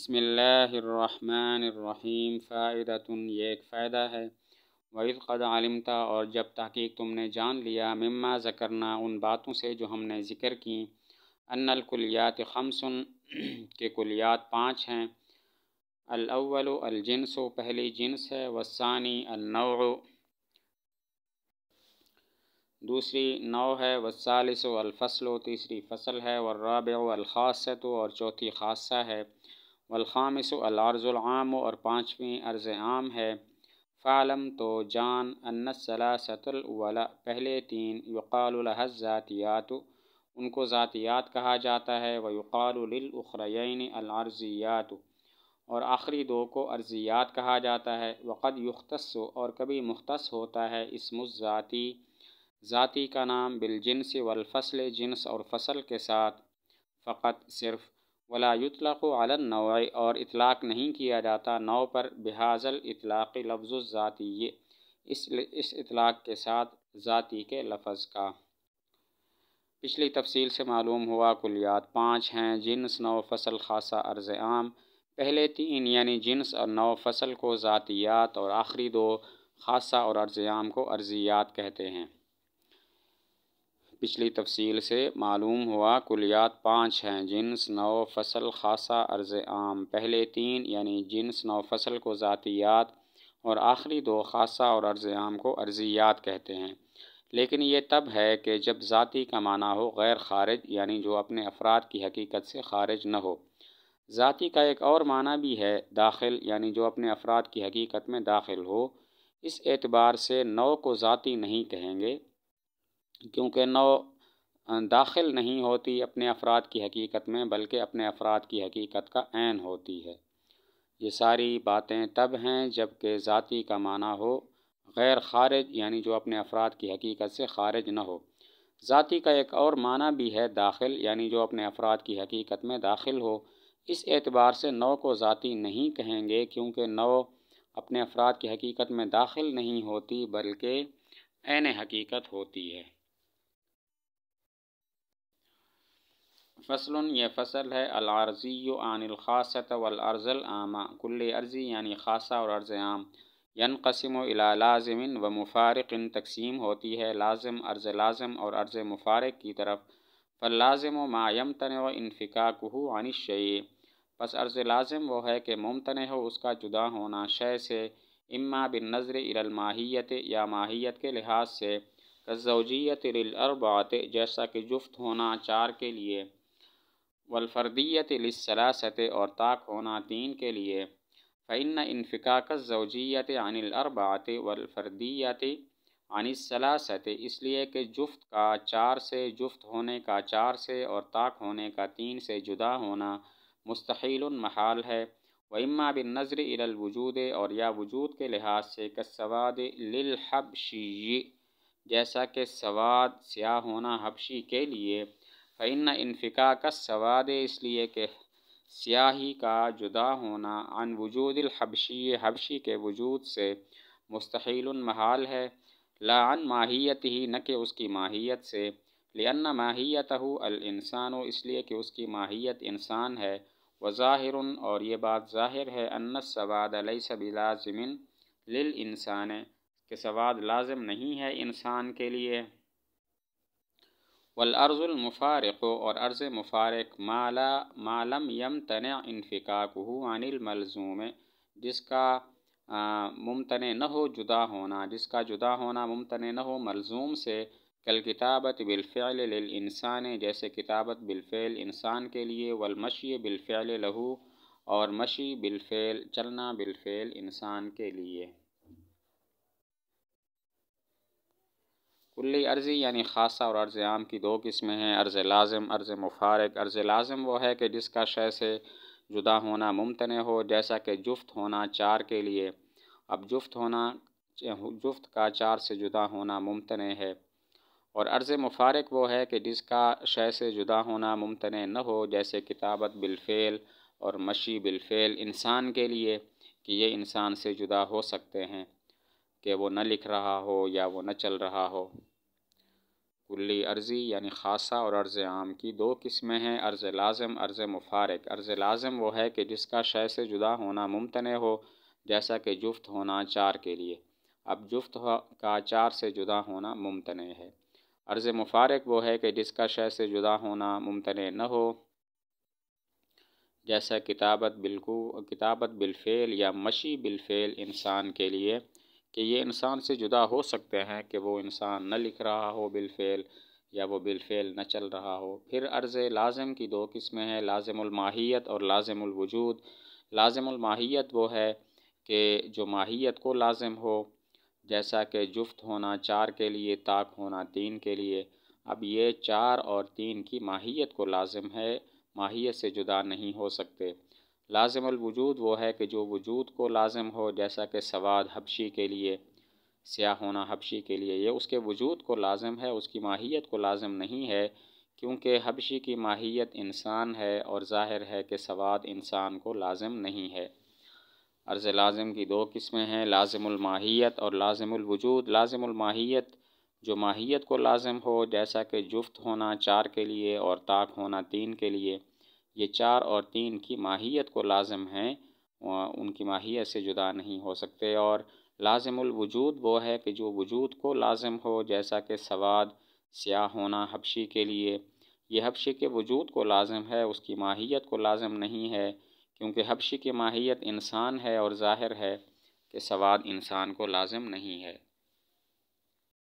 بسم اللہ الرحمن الرحیم یہ ایک فائدہ ہے وعید قد عالمتا اور جب تحقیق تم نے جان لیا مما ذکرنا ان باتوں سے جو ہم نے ذکر کیں انََََََََََ القليات خمسن کے کلیات پانچ ہیں الاول الجنس و پہلی جنس ہے وسانی النوع دوسری نو ہے وصالص و الفصل و تیسری فصل ہے و رابع الخاصیۃۃۃۃۃۃۃۃۃۃۃۃۃ اور چوتھی خاصہ ہے والخامس العرض العام اور پانچویں عرض عام ہے فعلم تو جان انَََ صلاصۃولا پہلے تین یقال الحض ذاتیات ان کو ذاتیات کہا جاتا ہے و قالاقر العرضیات اور آخری دو کو عرضیات کہا جاتا ہے وقد یختص اور کبھی مختص ہوتا ہے اسم ذاتی ذاتی کا نام بالجنس والفصل جنس اور فصل کے ساتھ فقط صرف ولا یطلق علی النوع اور اطلاق نہیں کیا جاتا نو پر بحاظل الاطلاق لفظ الذاتی ذاتی یہ اس اطلاق کے ساتھ ذاتی کے لفظ کا پچھلی تفصیل سے معلوم ہوا کلیات پانچ ہیں جنس نو فصل خاصہ عرض عام پہلے تین یعنی جنس اور نو فصل کو ذاتیات اور آخری دو خاصہ اور عرض عام کو عرضیات کہتے ہیں پچھلی تفصیل سے معلوم ہوا کلیات پانچ ہیں جنس نو فصل خاصہ عرض عام پہلے تین یعنی جنس نو فصل کو ذاتیات اور آخری دو خاصہ اور عرض عام کو عرضیات کہتے ہیں لیکن یہ تب ہے کہ جب ذاتی کا معنی ہو غیر خارج یعنی جو اپنے افراد کی حقیقت سے خارج نہ ہو ذاتی کا ایک اور معنی بھی ہے داخل یعنی جو اپنے افراد کی حقیقت میں داخل ہو اس اعتبار سے نو کو ذاتی نہیں کہیں گے کیونکہ نو داخل نہیں ہوتی اپنے افراد کی حقیقت میں بلکہ اپنے افراد کی حقیقت کا عین ہوتی ہے یہ ساری باتیں تب ہیں جب کہ ذاتی کا معنی ہو غیر خارج یعنی جو اپنے افراد کی حقیقت سے خارج نہ ہو ذاتی کا ایک اور معنی بھی ہے داخل یعنی جو اپنے افراد کی حقیقت میں داخل ہو اس اعتبار سے نو کو ذاتی نہیں کہیں گے کیونکہ نو اپنے افراد کی حقیقت میں داخل نہیں ہوتی بلکہ عین حقیقت ہوتی ہے فصل یہ فصل ہے الارضی عن الخاصۃ والارض العامہ کل عرضی یعنی خاصہ اور عرض عام ین قسم و الا لازم و مفارق ان تقسیم ہوتی ہے لازم عرض لازم اور عرض مفارق کی طرف فل لازم و تن و انفقا کو ہو شعی بس عرض لازم وہ ہے کہ ممتن ہو اس کا جدا ہونا شے سے اما بن نظر الماہیت یا ماہیت کے لحاظ سے زوجیت للاربعات جیسا کہ جفت ہونا چار کے لیے ولفردیت علیثت اور طاق ہونا تین کے لیے فعن انفقا زوجیت عن الربات و الفردیت عنصلاثت اس لیے کہ جفت کا چار سے جفت ہونے کا چار سے اور طاق ہونے کا تین سے جدا ہونا مستحیل محال ہے و اما بن نظر الوجود اور یا وجود کے لحاظ سے کسواد للحبشی جیسا کہ سواد سیاہ ہونا حبشی کے لیے فعن انفقا کا سواد اس لیے کہ سیاہی کا جدا ہونا ان وجود الحبشی حبشی کے وجود سے مستحیل المحال ہے لا ماہیت ہی نہ کہ اس کی ماہیت سے لن ماہیت ہو الانسان اس لیے کہ اس کی ماہیت انسان ہے و ظاہر اور یہ بات ظاہر ہے ان سواد علیہ سب لازمن لل انسان سواد لازم نہیں ہے انسان کے لیے والارض المفارق اور ارض مفارق مالا مالم عن الملزوم جس کا ممتن نہ ہو جدا ہونا جس کا جدا ہونا ممتن نہ ہو ملزوم سے کل کتابت بالفعل للانسان جیسے کتابت بالفعل انسان کے لیے والمشی بالفعل لہو اور مشی بالفعل چلنا بالفعل انسان کے لیے کلی عرضی یعنی خاصہ اور عرض عام کی دو قسمیں ہیں عرض لازم عرض مفارق عرض لازم وہ ہے کہ جس کا شے سے جدا ہونا ممتنع ہو جیسا کہ جفت ہونا چار کے لیے اب جفت ہونا جفت کا چار سے جدا ہونا ممتنع ہے اور عرض مفارق وہ ہے کہ جس کا شے سے جدا ہونا ممتنع نہ ہو جیسے کتابت بالفعل اور مشی بالفعل انسان کے لیے کہ یہ انسان سے جدا ہو سکتے ہیں کہ وہ نہ لکھ رہا ہو یا وہ نہ چل رہا ہو کلی عرضی یعنی خاصہ اور عرض عام کی دو قسمیں ہیں عرض لازم عرض مفارق عرض لازم وہ ہے کہ جس کا شے سے جدا ہونا ممتنع ہو جیسا کہ جفت ہونا چار کے لیے اب جفت کا چار سے جدا ہونا ممتنع ہے عرض مفارق وہ ہے کہ جس کا شے سے جدا ہونا ممتنع نہ ہو جیسا کتابت بالکو کتابت بالفعل یا مشی بالفعل انسان کے لیے کہ یہ انسان سے جدا ہو سکتے ہیں کہ وہ انسان نہ لکھ رہا ہو بالفعل یا وہ بالفعل نہ چل رہا ہو پھر عرض لازم کی دو قسمیں ہیں لازم الماہیت اور لازم الوجود لازم الماہیت وہ ہے کہ جو ماہیت کو لازم ہو جیسا کہ جفت ہونا چار کے لیے طاق ہونا تین کے لیے اب یہ چار اور تین کی ماہیت کو لازم ہے ماہیت سے جدا نہیں ہو سکتے لازم الوجود وہ ہے کہ جو وجود کو لازم ہو جیسا کہ سواد حبشی کے لیے سیاہ ہونا حبشی کے لیے یہ اس کے وجود کو لازم ہے اس کی ماہیت کو لازم نہیں ہے کیونکہ حبشی کی ماہیت انسان ہے اور ظاہر ہے کہ سواد انسان کو لازم نہیں ہے عرض لازم کی دو قسمیں ہیں لازم الماہیت اور لازم الوجود لازم الماہیت جو ماہیت کو لازم ہو جیسا کہ جفت ہونا چار کے لیے اور طاق ہونا تین کے لیے یہ چار اور تین کی ماہیت کو لازم ہیں ان کی ماہیت سے جدا نہیں ہو سکتے اور لازم الوجود وہ ہے کہ جو وجود کو لازم ہو جیسا کہ سواد سیاہ ہونا حبشی کے لیے یہ حبشی کے وجود کو لازم ہے اس کی ماہیت کو لازم نہیں ہے کیونکہ حبشی کی ماہیت انسان ہے اور ظاہر ہے کہ سواد انسان کو لازم نہیں ہے